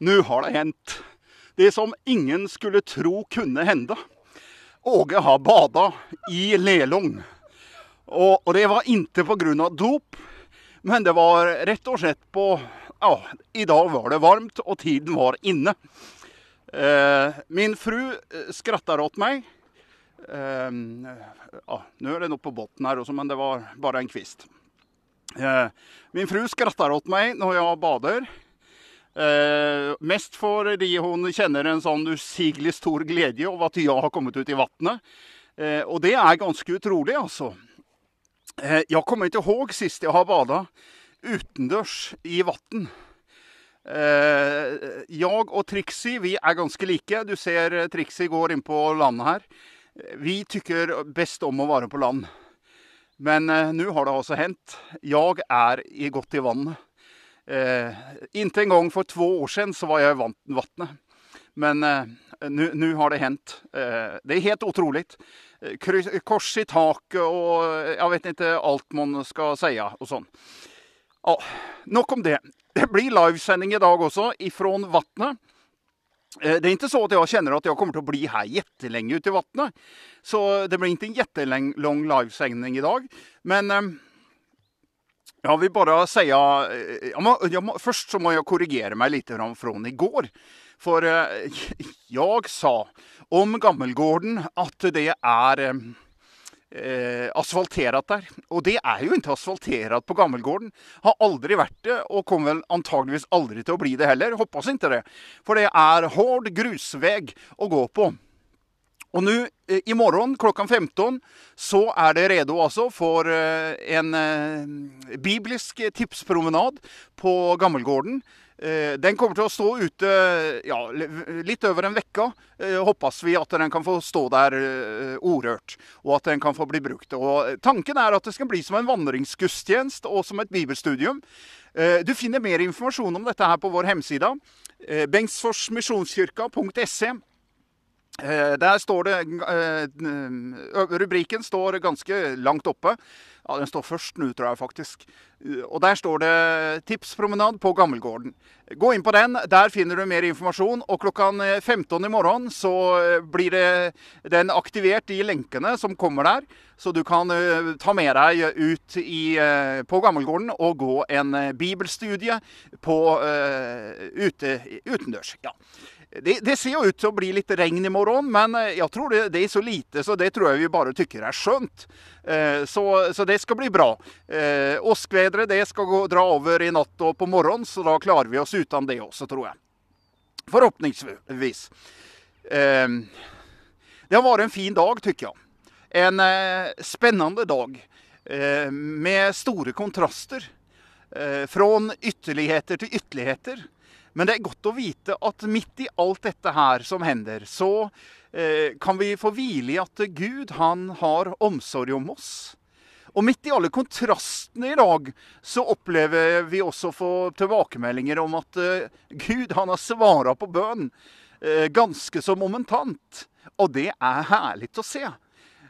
Nå har det hendt. Det som ingen skulle tro kunne hende. Åge har bada i Lelung. Og, og, det var ikke pga. dop, men det var rett og slett på Ja, i dag var det varmt, og tiden var inne. Eh, min fru eh, skratter åt meg. Eh, ja, nå er det noe på bunnen her også, men det var bare en kvist. Eh, min fru skratter åt meg når jeg bader. Eh, mest fordi hun kjenner en sånn usigelig stor glede over at jeg har kommet ut i vannet. Eh, og det er ganske utrolig, altså. Eh, jeg kommer ikke ihåg sist jeg har bada utendørs i vann. Eh, jeg og Trixie vi er ganske like. Du ser eh, Trixie går inn på landet her. Vi tykker best om å være på land. Men eh, nå har det altså hendt. Jeg er godt i vannet. Eh, inntil en gang for to år siden så var jeg i vannet. Men eh, nå har det hendt. Eh, det er helt utrolig. Eh, kors i taket og jeg vet ikke alt man skal si og sånn. Ja, nok om det. Det blir livesending i dag også, ifra vannet. Det er ikke så at jeg kjenner at jeg kommer til å bli her jettelenge ute i vannet. Så det blir ikke en jettelang livesending i dag. Men Jag vill bara säga, eh, jag må, jeg må, först så må jag korrigera mig lite från, från igår. For eh, jeg sa om Gammelgården at det er eh, asfaltert der. Og det er jo ikke asfaltert på Gammelgården. Har aldri vært det, og kommer vel antageligvis aldri til å bli det heller. Håper ikke det. For det er hard grusvei å gå på. Og nå, eh, i morgen klokka 15, så er det redo altså for eh, en eh, bibelsk tipspromenad på Gammelgården. Den kommer til å stå ute ja, litt over en uke. Håper vi at den kan få stå der orørt, og at den kan få bli brukt. Og tanken er at det skal bli som en vandringsgudstjeneste og som et bibelstudium. Du finner mer informasjon om dette her på vår hemsida, bengtsforsmisjonskirka.se. Eh, der står det eh, eh, Rubrikken står ganske langt oppe. Ja, Den står først nå, tror jeg faktisk. Og Der står det 'Tipspromenad på Gammelgården'. Gå inn på den. Der finner du mer informasjon. Og klokka 15 i morgen så blir det den aktivert, i lenkene som kommer der. Så du kan ta med deg ut i, på Gammelgården og gå en bibelstudie på, ute, utendørs. Ja. Det, det, ser jo ut til å bli litt regn i morgen, men eh, jeg tror det, det er så lite, så det tror jeg vi bare tykker er skjønt. Eh, så, så, det skal bli bra. Eh, Åskvædret det skal gå, dra over i natt og på morgenen, så da klarer vi oss uten det også, tror jeg. Forhåpningsvis. Eh, det har vært en fin dag, tykker jeg. En eh, spennende dag eh, med store kontraster. Eh, fra ytterligheter til ytterligheter. Men det er godt å vite at midt i alt dette her som hender, så eh, kan vi få hvile i at Gud, han har omsorg om oss. Og midt i alle kontrastene i dag, så opplever vi også å få tilbakemeldinger om at eh, Gud, han har svara på bønn eh, ganske så momentant. Og det er herlig å se.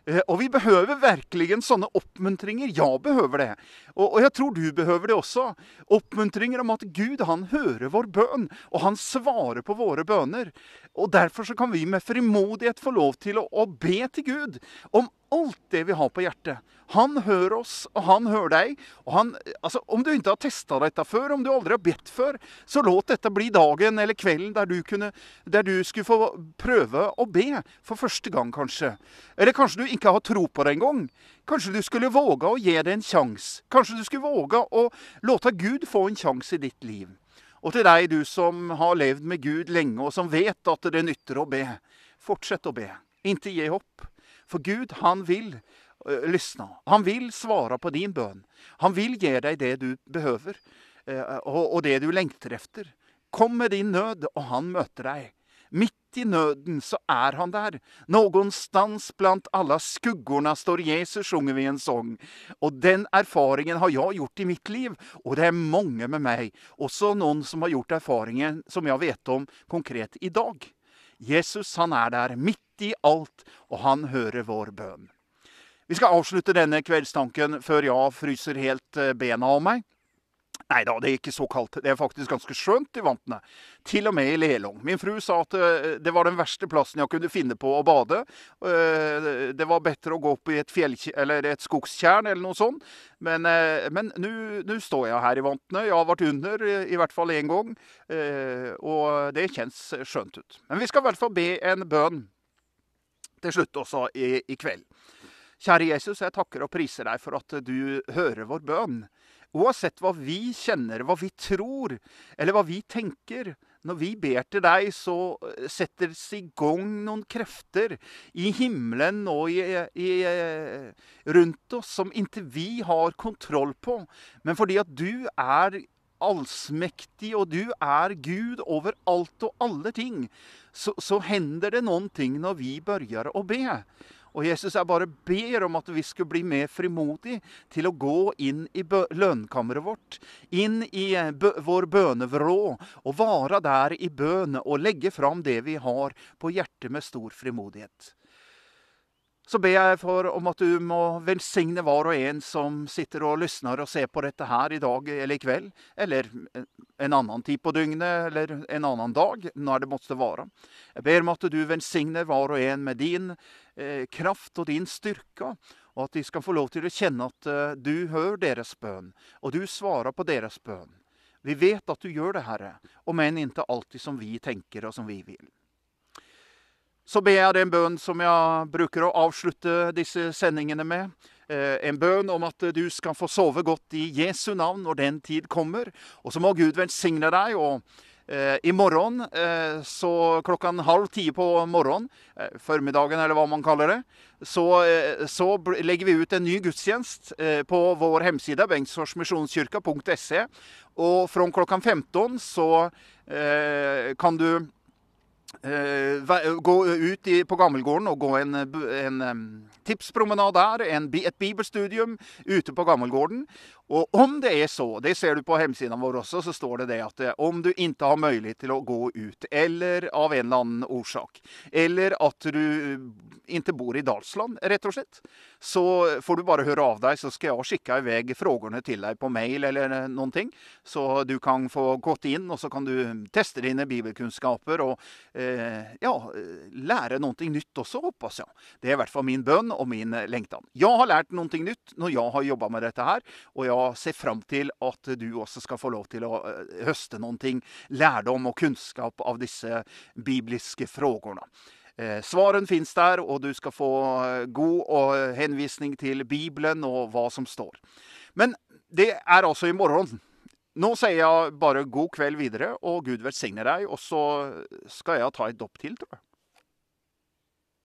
Eh, og vi behøver virkelig sånne oppmuntringer. Jeg behøver det. Og, og jeg tror du behøver det også. Oppmuntringer om at Gud han hører vår bønn, og han svarer på våre bønner. Og Derfor så kan vi med frimodighet få lov til å, å be til Gud om alt det vi har på hjertet. Han hører oss, og han hører deg. Og han, altså, om du ikke har testa dette før, om du aldri har bedt før, så låt dette bli dagen eller kvelden der du, kunne, der du skulle få prøve å be. For første gang, kanskje. Eller kanskje du ikke har tro på det engang. Kanskje du skulle våge å gi det en sjanse. Kanskje du skulle våge å låte Gud få en sjanse i ditt liv. Og til deg, du som har levd med Gud lenge, og som vet at det nytter å be. Fortsett å be. Ikke gi opp. For Gud, han vil uh, lysne. Han vil svare på din bønn. Han vil gi deg det du behøver, uh, og, og det du lengter etter. Kom med din nød, og han møter deg. Midt i nøden så er han der. Någonstans blant alla skuggorna står Jesus, sjunger vi en sång. Og den erfaringen har jeg gjort i mitt liv, og det er mange med meg. Også noen som har gjort erfaringen som jeg vet om konkret i dag. Jesus han er der midt i alt, og han hører vår bønn. Vi skal avslutte denne kveldstanken før jeg fryser helt eh, bena av meg. Nei da, det er ikke så kaldt. Det er faktisk ganske skjønt i vantene. Til og med i Lelong. Min fru sa at eh, det var den verste plassen jeg kunne finne på å bade. Eh, det var bedre å gå opp i et, et skogstjern eller noe sånt. Men eh, nå står jeg her i vantene. Jeg har vært under i hvert fall én gang. Og det kjennes skjønt ut. Men vi skal i hvert fall be en bønn til slutt også i, i kveld. Kjære Jesus, jeg takker og priser deg for at du hører vår bønn. Uansett hva vi kjenner, hva vi tror, eller hva vi tenker, når vi ber til deg, så eh, settes i gang noen krefter i himmelen og i, i, eh, rundt oss som inntil vi har kontroll på. Men fordi at du er allsmektig, og du er Gud over alt og alle ting, så, så hender det noen ting når vi begynner å be. Og Jesus jeg bare ber om at vi skal bli mer frimodige til å gå inn i lønnkammeret vårt, inn i eh, bø vår bønevrå, og være der i bønn og legge fram det vi har på hjertet med stor frimodighet. Så ber jeg for om at du må velsigne hver og en som sitter og lysner og ser på dette her i dag eller i kveld, eller en annen tid på døgnet eller en annen dag, når det måtte være. Jeg ber om at du velsigner hver og en med din eh, kraft og din styrke, og at de skal få lov til å kjenne at eh, du hører deres bønn, og du svarer på deres bønn. Vi vet at du gjør det, Herre, om enn ikke alltid som vi tenker og som vi vil. Så ber jeg den bønnen som jeg bruker å avslutte disse sendingene med. Eh, en bønn om at du skal få sove godt i Jesu navn når den tid kommer. Og så må Gud velsigne deg. og eh, i morgen, eh, så klokka halv ti på morgenen, formiddagen eller hva man kaller det, så, så legger vi ut en ny gudstjenest på vår hemside, bengtsforsmisjonskirka.se. Og fra klokka 15 så kan du Eh, eh, gå ut i, på Gammelgården og gå en, eh, en tipspromenade her. En, et bibelstudium ute på Gammelgården. Og om det er så, det ser du på hjemmesidene vår også, så står det det at eh, om du ikke har mulighet til å gå ut, eller av en eller annen årsak, eller at du eh, ikke bor i Dalsland, rett og slett, så får du bare høre av deg, så skal jeg skikke i vei spørsmålene til deg på mail eller noen ting. Så du kan få gått inn, og så kan du teste dine bibelkunnskaper og eh, ja, lære noe nytt også, håper jeg. Det er i hvert fall min bønn og min lengtan. Jeg har lært noe nytt når jeg har jobba med dette her. og jeg da ser fram til at du også skal få lov til å eh, høste noen ting, lærdom og kunnskap av disse bibliske frågorna. Eh, svaren finnes der, og du skal få eh, god henvisning til Bibelen og hva som står. Men det er altså i morgen. Nå sier jeg bare god kveld videre, og Gud velsigne deg. Og så skal jeg ta et dopp til, tror jeg.